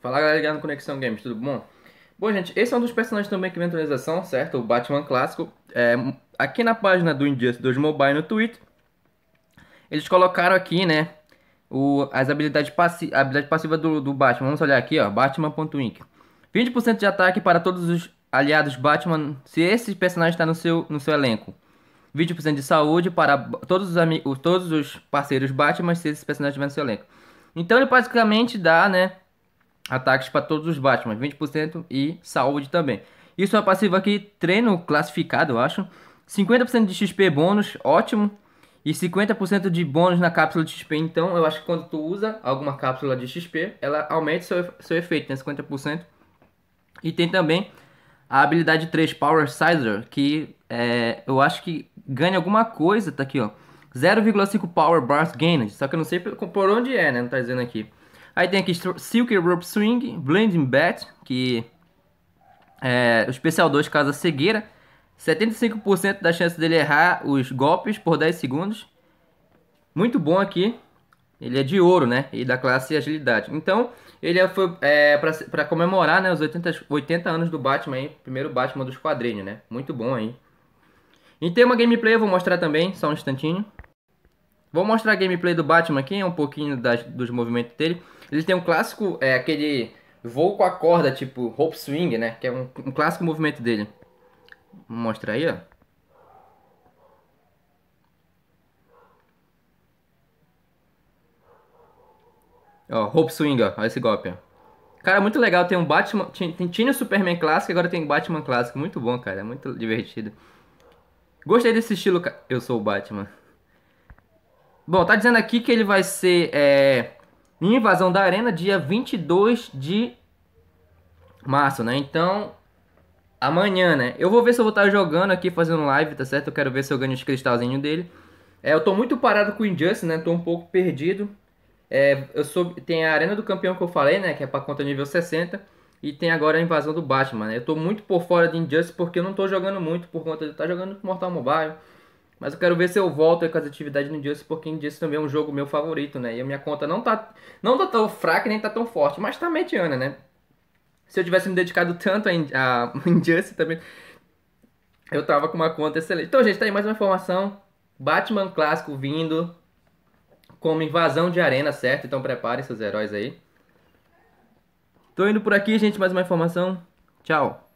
Fala galera ligada no Conexão Games, tudo bom? Bom gente, esse é um dos personagens também que vem atualização, certo? O Batman clássico. É, aqui na página do Injustice 2 Mobile no Twitter, eles colocaram aqui, né, o, as habilidades passi habilidade passiva do, do Batman. Vamos olhar aqui, ó, Batman.inc. 20% de ataque para todos os aliados Batman, se esse personagem está no seu, no seu elenco. 20% de saúde para todos os, amigos, todos os parceiros Batman, se esse personagem estiver no seu elenco. Então ele basicamente dá, né, ataques para todos os Batman, 20% e saúde também. Isso é uma passiva aqui, treino classificado, eu acho. 50% de XP bônus, ótimo. E 50% de bônus na cápsula de XP. Então, eu acho que quando tu usa alguma cápsula de XP, ela aumenta seu, seu efeito, né? 50%. E tem também a habilidade 3, Power Sizer, que é, eu acho que ganha alguma coisa. Tá aqui, ó. 0,5 Power Bars Gained. Só que eu não sei por onde é, né? Não tá dizendo aqui. Aí tem aqui Silk Rope Swing, Blending Bat, que é, o especial 2 casa cegueira. 75% da chance dele errar os golpes por 10 segundos. Muito bom aqui. Ele é de ouro, né? E da classe agilidade. Então, ele é, foi é, para comemorar né, os 80, 80 anos do Batman, primeiro Batman dos quadrinhos, né? Muito bom aí. E tem uma gameplay, eu vou mostrar também, só um instantinho. Vou mostrar a gameplay do Batman aqui, um pouquinho das, dos movimentos dele. Ele tem um clássico, é aquele voo com a corda, tipo rope swing, né? Que é um, um clássico movimento dele. Vou mostrar aí, ó. Ó, rope swing, ó. Olha esse golpe, ó. Cara, muito legal. Tem um Batman. Tinha, o Superman clássico, agora tem Batman clássico. Muito bom, cara. Muito divertido. Gostei desse estilo. Eu sou o Batman. Bom, tá dizendo aqui que ele vai ser é, invasão da arena dia 22 de março, né? Então, amanhã, né? Eu vou ver se eu vou estar tá jogando aqui, fazendo live, tá certo? Eu quero ver se eu ganho os cristalzinhos dele. É, eu tô muito parado com o Injustice, né? Tô um pouco perdido. É, eu sou, tem a Arena do Campeão que eu falei, né? Que é pra conta nível 60. E tem agora a invasão do Batman, né? Eu tô muito por fora de Injustice porque eu não tô jogando muito por conta de estar tá jogando Mortal Mobile. Mas eu quero ver se eu volto com as atividades no Justice, porque Injustice também é um jogo meu favorito, né? E a minha conta não tá, não tá tão fraca nem tá tão forte, mas tá mediana, né? Se eu tivesse me dedicado tanto a, a Injustice também, eu tava com uma conta excelente. Então, gente, tá aí mais uma informação. Batman clássico vindo como invasão de arena, certo? Então preparem seus heróis aí. Tô indo por aqui, gente, mais uma informação. Tchau.